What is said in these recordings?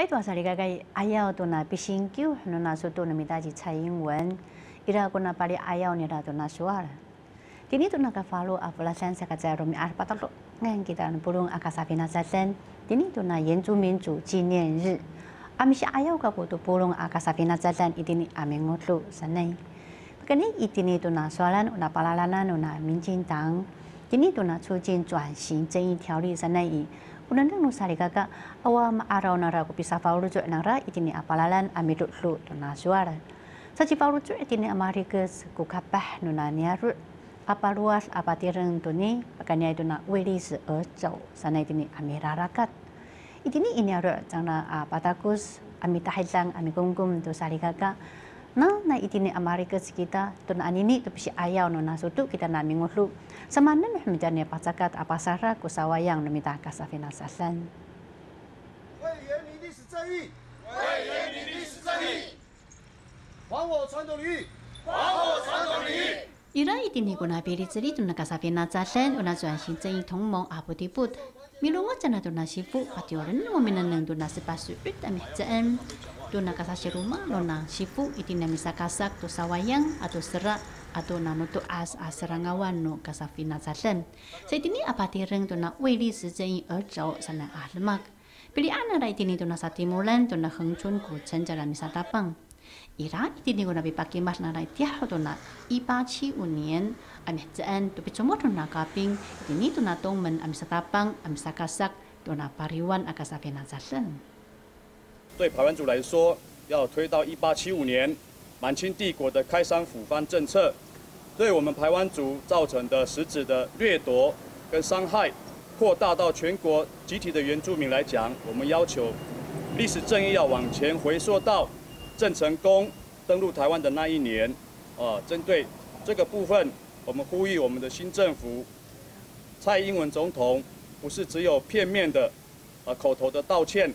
海多阿萨里嘎嘎，阿耀多那比新旧很多纳索多那咪搭起蔡英文伊拉嗰纳帕哩阿耀尼伊拉多纳索啊！今天多纳个法律阿弗拉森塞卡在罗米二十八条路，那我们不隆阿卡萨芬纳扎森。今天多纳民主民主纪念日，阿米沙阿耀个不图不隆阿卡萨芬纳扎森，伊今天阿明奥路，省内。阿尼伊今天多纳索啊，那帕拉拉纳多纳明钦唐，今天多纳促进转型正义条例省内伊。undang nu sarika ka awam arau nara ku pisa faulu jo nara itini apalalan amidut lu dona na suara saji faulu itini amarikes ku kapah nu niarut apa luas apa tireng tuni ni pakanya itu na weli se e jauh sana itini amirarakat itini ini arut jangna ah, patakus ami tahitang ami tu sari ka na na itini Amerika sekita na anini tu pisi ayau no nasutu kita na mingulu samana meh menjane pacakat apa sara ku sawayang no mita kasafina sasan Ira itini beri ceri tu na kasafina sasan una zuan xin zeng tong mong abu dibut milungo jana pati orang patioren ngominan nang tun nasipasu ut ameh dona kasashi rumah, nona sifu iti na kasak to sawayang atau serak atau nano tu as aserangawan no kasafina sasen. Saya ini apa tiring tuna na wili sejeng er sana ahlemak. Pili ana rai tini ni to na satimulan tu na hengchun kuchen jalan tapang. Ira iti ni guna bipaki mas na ra iti ho na ipa chi unien amihjaan to pichomo tu na kaping iti ni tu na tongmen amisatapang amisakasak tuna na pariwan akasafina sasen. 对台湾族来说，要推到一八七五年满清帝国的开山抚番政策，对我们台湾族造成的实质的掠夺跟伤害，扩大到全国集体的原住民来讲，我们要求历史正义要往前回溯到郑成功登陆台湾的那一年。呃，针对这个部分，我们呼吁我们的新政府蔡英文总统，不是只有片面的呃口头的道歉。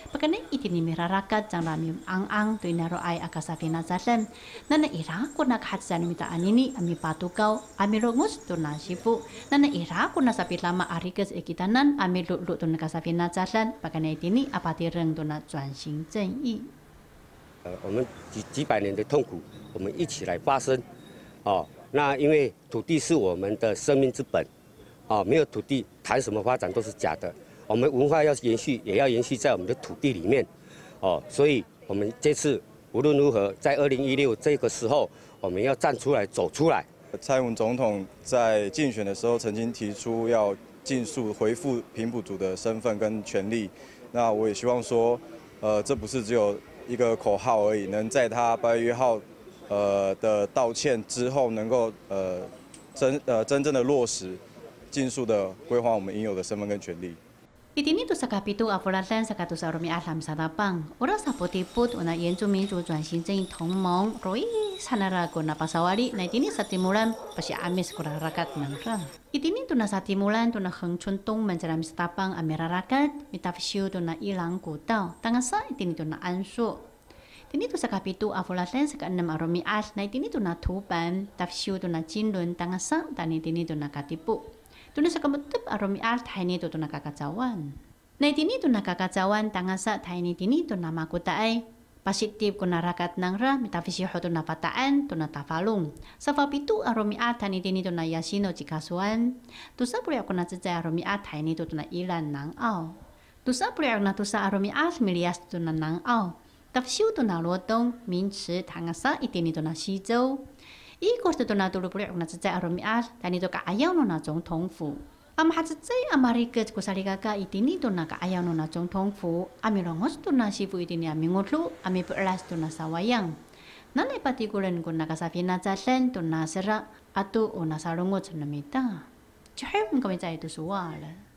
patukau sapit sapit apa bagaimana dimirarakat jangan ang ang inaro ai akasati nazarlem nana iraku nak hati jangan mita anini ami ami nasibu nana iraku nak lama arikas ekitanan ami nak nazarlem bagaimana ini ini rongus tirang tu tu lulu tu 我们几几百年的痛苦，我们一起来发声。哦，那因为土地是我们的生命之本，哦，没有土地，谈什么发展都是假的。我们文化要延续，也要延续在我们的土地里面，哦，所以我们这次无论如何，在二零一六这个时候，我们要站出来，走出来。蔡英文总统在竞选的时候曾经提出要尽速恢复平埔族的身份跟权利，那我也希望说，呃，这不是只有一个口号而已，能在他八月一号，呃的道歉之后，能够呃真呃真正的落实，尽速的归还我们应有的身份跟权利。Itini tu sakapitu afura lan sakatu sa rumi alam sada pang. Ura sapoti put una yenju minju juan shin jeng tong mong roi sanara guna pasawari na itini satimulan pasi amis kura rakat nang rang. Itini tu na satimulan tu na heng chun tong menjeram sada pang amira rakat mitaf siu tu na ilang kutau. Tangan sa itini tu na su itini tu sakapitu afura lan saka enam arumi as na itini tu na tuban taf siu tu na jindun tangan sa tani itini tu na katipu tuna saka metup aromi al haini tu tuna kakacawan. Nai tini tuna kakacawan tangasa taini tini tuna makutai positif kuna rakat nangra metafisiho tuna pataan tuna tafalung. Safa pitu aromi al taini tini tuna yasino cikasuan. Tusa puri aku na cecai aromi al taini tu tuna ilan nang au. Tusa puri aku na tusa aromi al milias tuna nang au. Tafsiu tuna lotong, 名词，唐阿萨一点点都那西周。伊个是多纳多鲁布略，那只在阿罗米阿，但你都个阿要侬那种痛苦。Am hat se amari ke ko sari kaka itini to na ka ayaw no na chong thong fu ami rongos to na sifu itini ami ngotlu ami pelas to na sawayang nane patikulen ko na kasafina chalen to na sera atu o na sarungot na mita chahem kami cai itu suwala